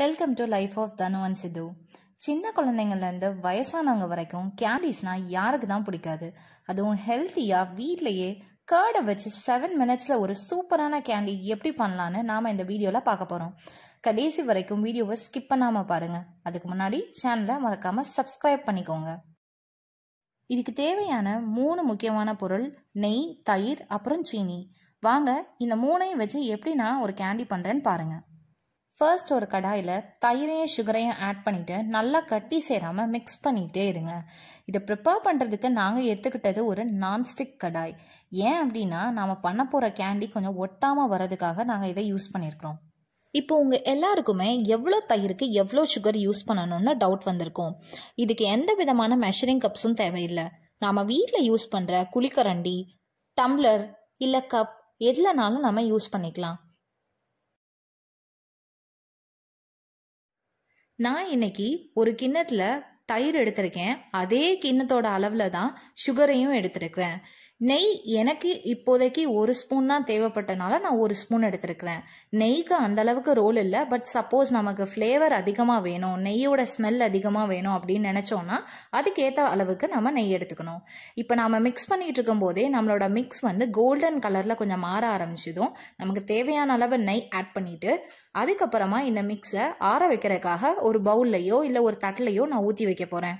welcome to life of தனு சித்து சின்ன குழந்தைங்கள்லேருந்து வயசானவங்க வரைக்கும் கேண்டீஸ்னால் யாருக்கு தான் பிடிக்காது அதுவும் ஹெல்த்தியாக வீட்லேயே கேர்டை வச்சு செவன் மினிட்ஸில் ஒரு சூப்பரான கேண்டி எப்படி பண்ணலான்னு நாம் இந்த வீடியோவில் பார்க்க போகிறோம் கடைசி வரைக்கும் வீடியோவை ஸ்கிப் பண்ணாமல் பாருங்கள் அதுக்கு முன்னாடி சேனலை மறக்காமல் சப்ஸ்கிரைப் பண்ணிக்கோங்க இதுக்கு தேவையான மூணு முக்கியமான பொருள் நெய் தயிர் அப்புறம் சீனி வாங்க இந்த மூணையும் வச்சு எப்படி நான் ஒரு கேண்டி பண்ணுறேன்னு பாருங்கள் ஃபர்ஸ்ட் ஒரு கடாயில் தயிரையும் சுகரையும் ஆட் பண்ணிவிட்டு நல்லா கட்டி சேராமல் மிக்ஸ் பண்ணிகிட்டே இருங்க இதை ப்ரிப்பேர் பண்ணுறதுக்கு நாங்கள் எடுத்துக்கிட்டது ஒரு நான்ஸ்டிக் கடாய் ஏன் அப்படின்னா நாம் பண்ண போகிற கேண்டி கொஞ்சம் ஒட்டாமல் வரதுக்காக நாங்கள் இதை யூஸ் பண்ணியிருக்கிறோம் இப்போ உங்கள் எல்லாருக்குமே எவ்வளோ தயிருக்கு எவ்வளோ சுகர் யூஸ் பண்ணணும்னு டவுட் வந்திருக்கும் இதுக்கு எந்த விதமான மெஷரிங் கப்ஸும் தேவையில்லை நாம் வீட்டில் யூஸ் பண்ணுற குளிக்கரண்டி டம்ளர் இல்லை கப் எதுலனாலும் நம்ம யூஸ் பண்ணிக்கலாம் நான் இன்னைக்கு ஒரு கிண்ணத்துல தயிர் எடுத்திருக்கேன் அதே கிண்ணத்தோட அளவில் தான் சுகரையும் எடுத்திருக்கிறேன் நெய் எனக்கு இப்போதைக்கு ஒரு ஸ்பூன் தான் தேவைப்பட்டனால நான் ஒரு ஸ்பூன் எடுத்துருக்கிறேன் நெய்க்கு அந்தளவுக்கு ரோல் இல்லை பட் சப்போஸ் நமக்கு ஃப்ளேவர் அதிகமாக வேணும் நெய்யோட ஸ்மெல் அதிகமாக வேணும் அப்படின்னு நினச்சோன்னா அதுக்கேற்ற அளவுக்கு நம்ம நெய் எடுத்துக்கணும் இப்போ நம்ம மிக்ஸ் பண்ணிகிட்டு இருக்கும்போதே நம்மளோட மிக்ஸ் வந்து கோல்டன் கலரில் கொஞ்சம் மாற ஆரம்பிச்சதும் நமக்கு தேவையான அளவு நெய் ஆட் பண்ணிவிட்டு அதுக்கப்புறமா இந்த மிக்ஸை ஆற வைக்கிறதுக்காக ஒரு பவுல்லையோ இல்லை ஒரு தட்டிலையோ நான் ஊற்றி வைக்க போகிறேன்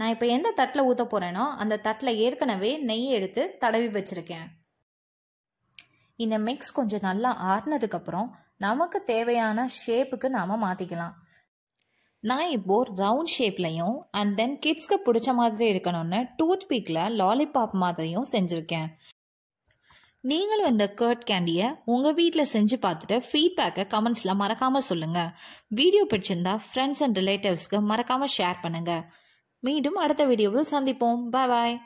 நான் இப்போ எந்த தட்டில் ஊற்ற போகிறேனோ அந்த தட்டில் ஏற்கனவே நெய்யை எடுத்து தடவி வச்சுருக்கேன் இந்த மிக்ஸ் கொஞ்சம் நல்லா ஆறுனதுக்கப்புறம் நமக்கு தேவையான ஷேப்புக்கு நாம் மாற்றிக்கலாம் நான் இப்போ ரவுண்ட் ஷேப்லையும் அண்ட் தென் கிட்ஸ்க்கு பிடிச்ச மாதிரி இருக்கணும்னு டூத் பீக்கில் லாலிபாப் மாதிரியும் செஞ்சுருக்கேன் நீங்களும் இந்த கர்ட் கேண்டியை உங்கள் வீட்டில் செஞ்சு பார்த்துட்டு ஃபீட்பேக்கை கமெண்ட்ஸில் மறக்காமல் சொல்லுங்கள் வீடியோ பிடிச்சிருந்தா ஃப்ரெண்ட்ஸ் அண்ட் ரிலேட்டிவ்ஸ்க்கு மறக்காமல் ஷேர் பண்ணுங்கள் மீண்டும் அடுத்த வீடியோவில் சந்திப்போம் பாய் பாய்